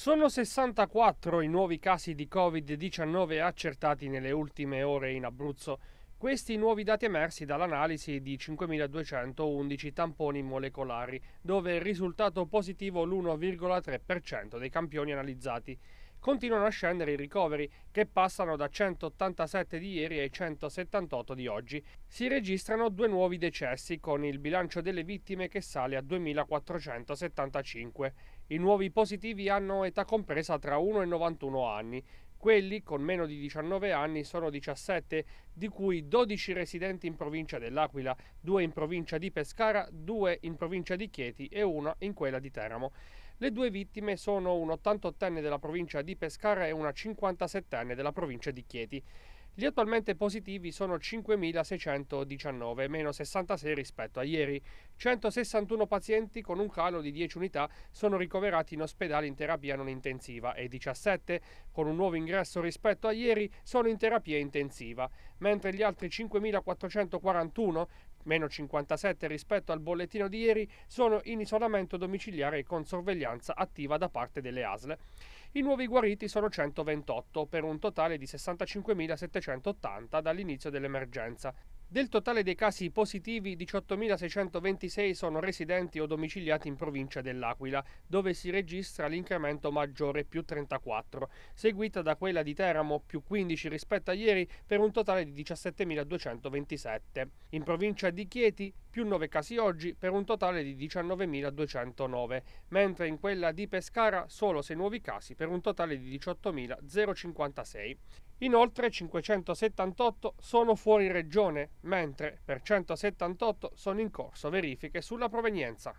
Sono 64 i nuovi casi di Covid-19 accertati nelle ultime ore in Abruzzo. Questi nuovi dati emersi dall'analisi di 5.211 tamponi molecolari, dove è risultato positivo l'1,3% dei campioni analizzati continuano a scendere i ricoveri, che passano da 187 di ieri ai 178 di oggi. Si registrano due nuovi decessi, con il bilancio delle vittime che sale a 2475. I nuovi positivi hanno età compresa tra 1 e 91 anni. Quelli con meno di 19 anni sono 17, di cui 12 residenti in provincia dell'Aquila, 2 in provincia di Pescara, 2 in provincia di Chieti e 1 in quella di Teramo. Le due vittime sono un 88enne della provincia di Pescara e una 57enne della provincia di Chieti. Gli attualmente positivi sono 5.619, meno 66 rispetto a ieri. 161 pazienti con un calo di 10 unità sono ricoverati in ospedale in terapia non intensiva e 17, con un nuovo ingresso rispetto a ieri, sono in terapia intensiva, mentre gli altri 5.441, meno 57 rispetto al bollettino di ieri, sono in isolamento domiciliare con sorveglianza attiva da parte delle ASL. I nuovi guariti sono 128 per un totale di 65.780 dall'inizio dell'emergenza. Del totale dei casi positivi, 18.626 sono residenti o domiciliati in provincia dell'Aquila, dove si registra l'incremento maggiore più 34, seguita da quella di Teramo più 15 rispetto a ieri per un totale di 17.227. In provincia di Chieti più 9 casi oggi per un totale di 19.209, mentre in quella di Pescara solo 6 nuovi casi per un totale di 18.056. Inoltre 578 sono fuori regione, mentre per 178 sono in corso verifiche sulla provenienza.